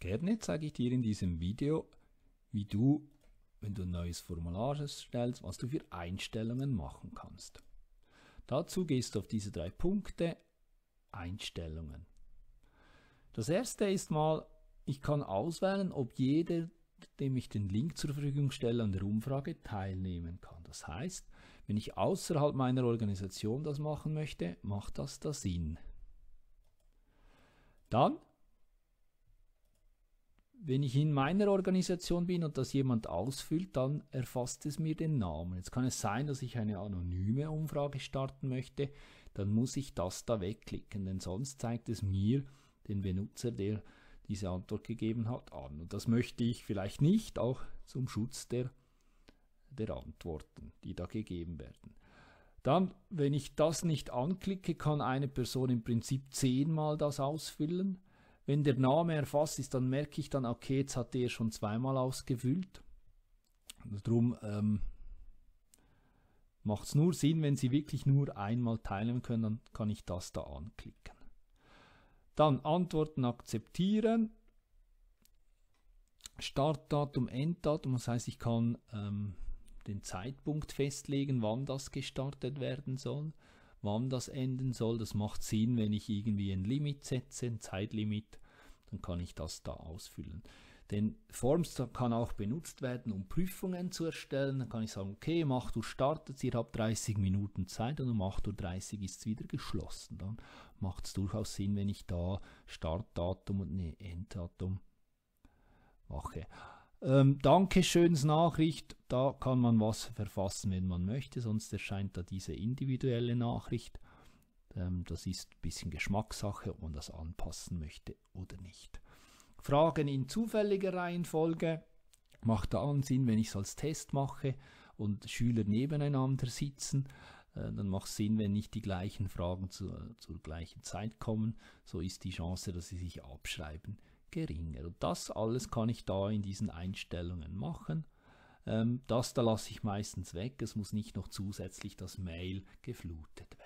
Gerne zeige ich dir in diesem Video, wie du, wenn du ein neues Formular erstellst, was du für Einstellungen machen kannst. Dazu gehst du auf diese drei Punkte Einstellungen. Das erste ist mal, ich kann auswählen, ob jeder, dem ich den Link zur Verfügung stelle, an der Umfrage teilnehmen kann. Das heißt, wenn ich außerhalb meiner Organisation das machen möchte, macht das da Sinn. Dann wenn ich in meiner Organisation bin und das jemand ausfüllt, dann erfasst es mir den Namen. Jetzt kann es sein, dass ich eine anonyme Umfrage starten möchte, dann muss ich das da wegklicken, denn sonst zeigt es mir den Benutzer, der diese Antwort gegeben hat, an. Und das möchte ich vielleicht nicht, auch zum Schutz der, der Antworten, die da gegeben werden. Dann, wenn ich das nicht anklicke, kann eine Person im Prinzip zehnmal das ausfüllen wenn der Name erfasst ist, dann merke ich dann, okay, jetzt hat der schon zweimal ausgefüllt. Darum ähm, macht es nur Sinn, wenn Sie wirklich nur einmal teilnehmen können, dann kann ich das da anklicken. Dann Antworten akzeptieren. Startdatum, Enddatum, das heißt, ich kann ähm, den Zeitpunkt festlegen, wann das gestartet werden soll wann das enden soll. Das macht Sinn, wenn ich irgendwie ein Limit setze, ein Zeitlimit, dann kann ich das da ausfüllen. Denn Forms kann auch benutzt werden, um Prüfungen zu erstellen. Dann kann ich sagen, okay, um 8 Uhr startet, ihr habt 30 Minuten Zeit und um 8.30 Uhr ist es wieder geschlossen. Dann macht es durchaus Sinn, wenn ich da Startdatum und nee, Enddatum mache. Ähm, Dankeschöns Nachricht, da kann man was verfassen, wenn man möchte, sonst erscheint da diese individuelle Nachricht. Ähm, das ist ein bisschen Geschmackssache, ob man das anpassen möchte oder nicht. Fragen in zufälliger Reihenfolge macht da an Sinn, wenn ich es als Test mache und Schüler nebeneinander sitzen. Äh, dann macht es Sinn, wenn nicht die gleichen Fragen zu, zur gleichen Zeit kommen. So ist die Chance, dass sie sich abschreiben geringer. Und das alles kann ich da in diesen Einstellungen machen. Ähm, das da lasse ich meistens weg. Es muss nicht noch zusätzlich das Mail geflutet